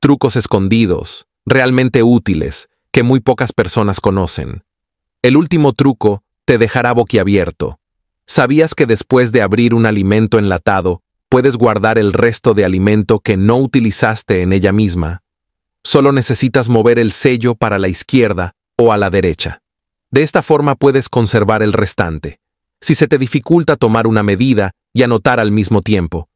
trucos escondidos, realmente útiles, que muy pocas personas conocen. El último truco te dejará boquiabierto. ¿Sabías que después de abrir un alimento enlatado, puedes guardar el resto de alimento que no utilizaste en ella misma? Solo necesitas mover el sello para la izquierda o a la derecha. De esta forma puedes conservar el restante. Si se te dificulta tomar una medida y anotar al mismo tiempo,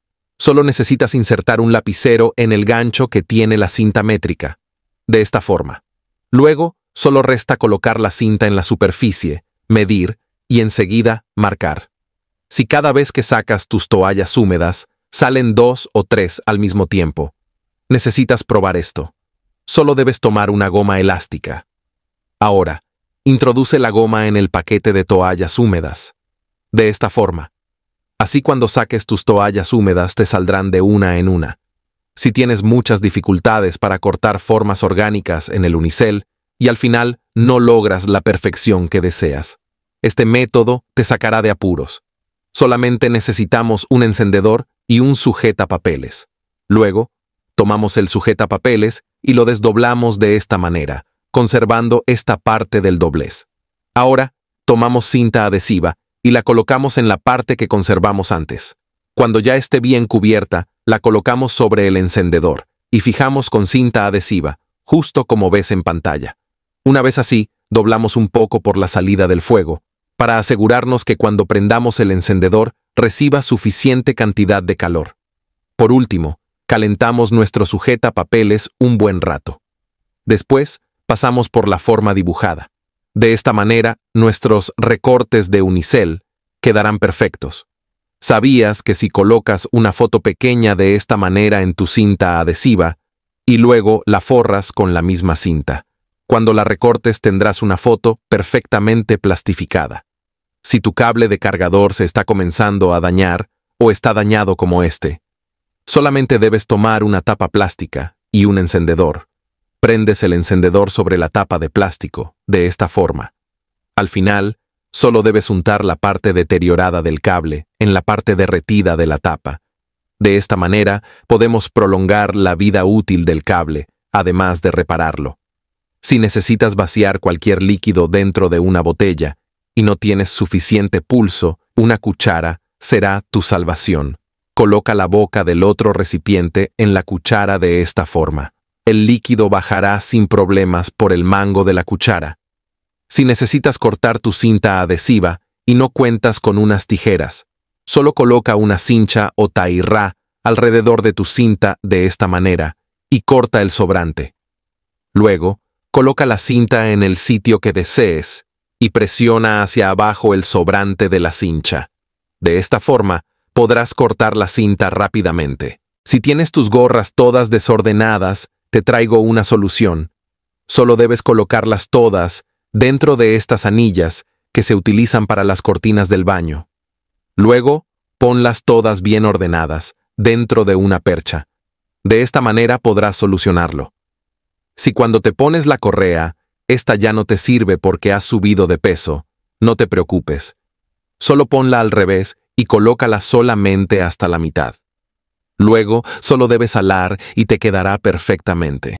Solo necesitas insertar un lapicero en el gancho que tiene la cinta métrica, de esta forma. Luego, solo resta colocar la cinta en la superficie, medir y enseguida marcar. Si cada vez que sacas tus toallas húmedas, salen dos o tres al mismo tiempo, necesitas probar esto. Solo debes tomar una goma elástica. Ahora, introduce la goma en el paquete de toallas húmedas. De esta forma, Así cuando saques tus toallas húmedas te saldrán de una en una. Si tienes muchas dificultades para cortar formas orgánicas en el unicel y al final no logras la perfección que deseas, este método te sacará de apuros. Solamente necesitamos un encendedor y un papeles. Luego, tomamos el sujetapapeles y lo desdoblamos de esta manera, conservando esta parte del doblez. Ahora, tomamos cinta adhesiva y la colocamos en la parte que conservamos antes. Cuando ya esté bien cubierta, la colocamos sobre el encendedor y fijamos con cinta adhesiva, justo como ves en pantalla. Una vez así, doblamos un poco por la salida del fuego, para asegurarnos que cuando prendamos el encendedor reciba suficiente cantidad de calor. Por último, calentamos nuestro sujeta papeles un buen rato. Después, pasamos por la forma dibujada. De esta manera, nuestros recortes de unicel quedarán perfectos. ¿Sabías que si colocas una foto pequeña de esta manera en tu cinta adhesiva y luego la forras con la misma cinta? Cuando la recortes tendrás una foto perfectamente plastificada. Si tu cable de cargador se está comenzando a dañar o está dañado como este, solamente debes tomar una tapa plástica y un encendedor Prendes el encendedor sobre la tapa de plástico, de esta forma. Al final, solo debes untar la parte deteriorada del cable en la parte derretida de la tapa. De esta manera, podemos prolongar la vida útil del cable, además de repararlo. Si necesitas vaciar cualquier líquido dentro de una botella y no tienes suficiente pulso, una cuchara será tu salvación. Coloca la boca del otro recipiente en la cuchara de esta forma. El líquido bajará sin problemas por el mango de la cuchara. Si necesitas cortar tu cinta adhesiva y no cuentas con unas tijeras, solo coloca una cincha o tairá alrededor de tu cinta de esta manera y corta el sobrante. Luego, coloca la cinta en el sitio que desees y presiona hacia abajo el sobrante de la cincha. De esta forma, podrás cortar la cinta rápidamente. Si tienes tus gorras todas desordenadas, te traigo una solución. Solo debes colocarlas todas dentro de estas anillas que se utilizan para las cortinas del baño. Luego, ponlas todas bien ordenadas, dentro de una percha. De esta manera podrás solucionarlo. Si cuando te pones la correa, esta ya no te sirve porque has subido de peso, no te preocupes. Solo ponla al revés y colócala solamente hasta la mitad. Luego, solo debes alar y te quedará perfectamente.